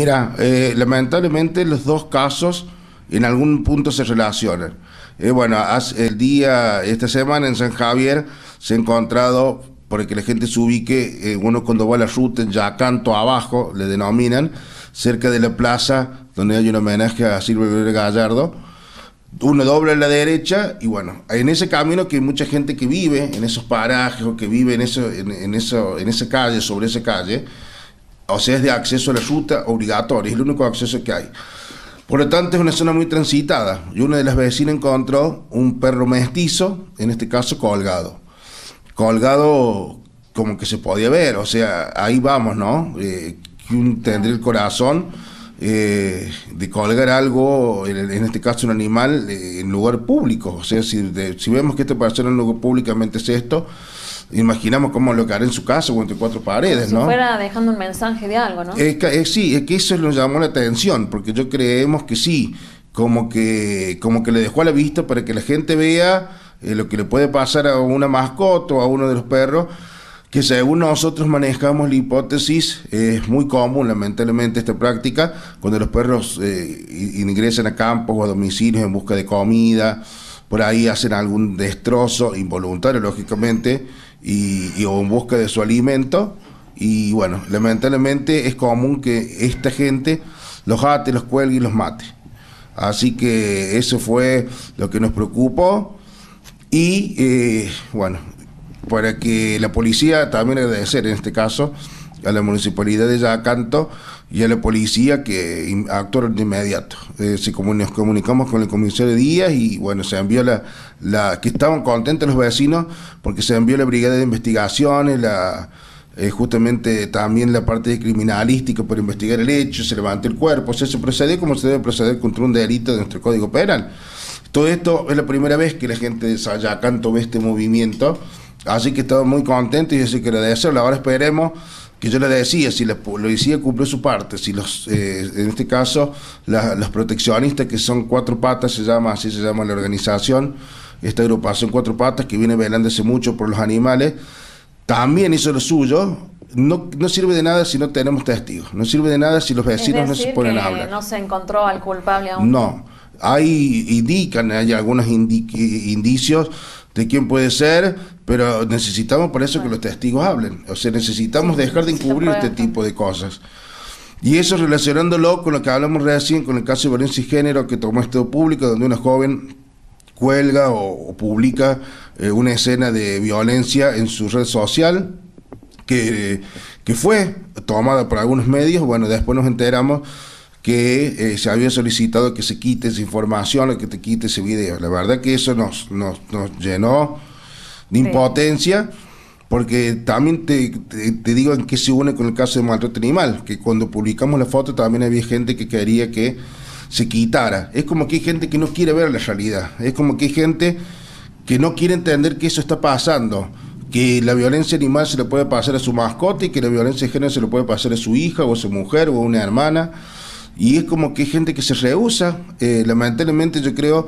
Mira, eh, lamentablemente los dos casos en algún punto se relacionan. Eh, bueno, el día, esta semana en San Javier se ha encontrado, para que la gente se ubique, eh, uno cuando va a la ruta ya canto abajo, le denominan, cerca de la plaza donde hay un homenaje a Silvio Gallardo, uno dobla a la derecha y bueno, en ese camino que hay mucha gente que vive en esos parajes o que vive en, eso, en, eso, en esa calle, sobre esa calle, o sea, es de acceso a la ruta obligatorio, es el único acceso que hay. Por lo tanto, es una zona muy transitada y una de las vecinas encontró un perro mestizo, en este caso colgado. Colgado como que se podía ver, o sea, ahí vamos, ¿no? Eh, tendría el corazón eh, de colgar algo, en, este caso un animal, eh, en lugar público. O sea, si, si vemos que esta persona lugar públicamente es esto, imaginamos cómo lo que en su casa o entre cuatro paredes, si ¿no? fuera dejando un mensaje de algo, ¿no? Es que, eh, sí, es que eso nos llamó la atención, porque yo creemos que sí, como que, como que le dejó a la vista para que la gente vea eh, lo que le puede pasar a una mascota o a uno de los perros, que según nosotros manejamos la hipótesis, es muy común lamentablemente esta práctica, cuando los perros eh, ingresan a campos o a domicilios en busca de comida, por ahí hacen algún destrozo involuntario, lógicamente, y, o en busca de su alimento. Y bueno, lamentablemente es común que esta gente los ate, los cuelgue y los mate. Así que eso fue lo que nos preocupó. Y eh, bueno, para que la policía también agradecer en este caso a la municipalidad de Yacanto y a la policía que actuaron de inmediato. Eh, si nos comunicamos con el comisario Díaz y bueno, se envió la, que estaban contentos los vecinos porque se envió la brigada de investigaciones, la eh, justamente también la parte criminalística para investigar el hecho, se levantó el cuerpo, se procedió como se debe proceder contra un delito de nuestro código penal. Todo esto es la primera vez que la gente de Yacanto ve este movimiento, así que estamos muy contentos y así que agradecerlo. Ahora esperemos que yo le decía, si lo decía, cumplió su parte, si los, eh, en este caso, los proteccionistas, que son cuatro patas, se llama así, se llama la organización, esta agrupación cuatro patas que viene velándose mucho por los animales, también hizo lo suyo. No, no sirve de nada si no tenemos testigos, no sirve de nada si los vecinos no se ponen a hablar. No se encontró al culpable aún. No, hay, indican, hay algunos indicios de quién puede ser, pero necesitamos para eso que los testigos hablen. O sea, necesitamos dejar de encubrir este tipo de cosas. Y eso relacionándolo con lo que hablamos recién, con el caso de violencia y género que tomó este público, donde una joven cuelga o, publica eh, una escena de violencia en su red social, que, que fue tomada por algunos medios, bueno, después nos enteramos que eh, se había solicitado que se quite esa información que te quite ese video. La verdad que eso nos, nos, llenó de impotencia, porque también te, digo en qué se une con el caso de maltrato animal, que cuando publicamos la foto también había gente que quería que se quitara. Es como que hay gente que no quiere ver la realidad, es como que hay gente que no quiere entender que eso está pasando que la violencia animal se le puede pasar a su mascota y que la violencia de género se le puede pasar a su hija o a su mujer o a una hermana y es como que hay gente que se rehúsa, eh, lamentablemente yo creo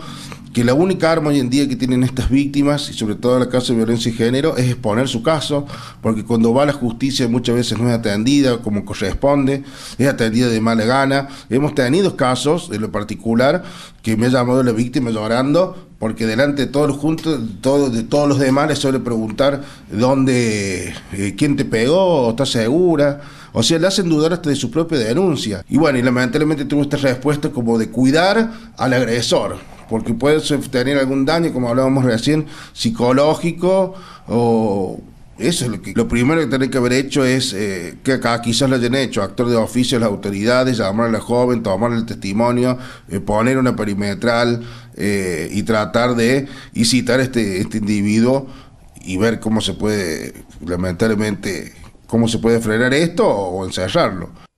que la única arma hoy en día que tienen estas víctimas, y sobre todo en la caso de violencia y género, es exponer su caso, porque cuando va a la justicia muchas veces no es atendida como corresponde, es atendida de mala gana. Hemos tenido casos, en lo particular, que me ha llamado la víctima llorando, porque delante de todos juntos, todo, de todos los demás, les suele preguntar dónde, eh, quién te pegó, ¿estás segura? O sea, le hacen dudar hasta de su propia denuncia. Y bueno, y lamentablemente tuvo esta respuesta como de cuidar al agresor porque puede tener algún daño, como hablábamos recién, psicológico o eso es lo, primero que tiene que haber hecho es eh, que acá quizás lo hayan hecho, actor de oficio, las autoridades, llamar a la joven, tomar el testimonio, eh, poner una perimetral eh, y tratar de incitar a este, este individuo y ver cómo se puede, lamentablemente, cómo se puede frenar esto o encerrarlo.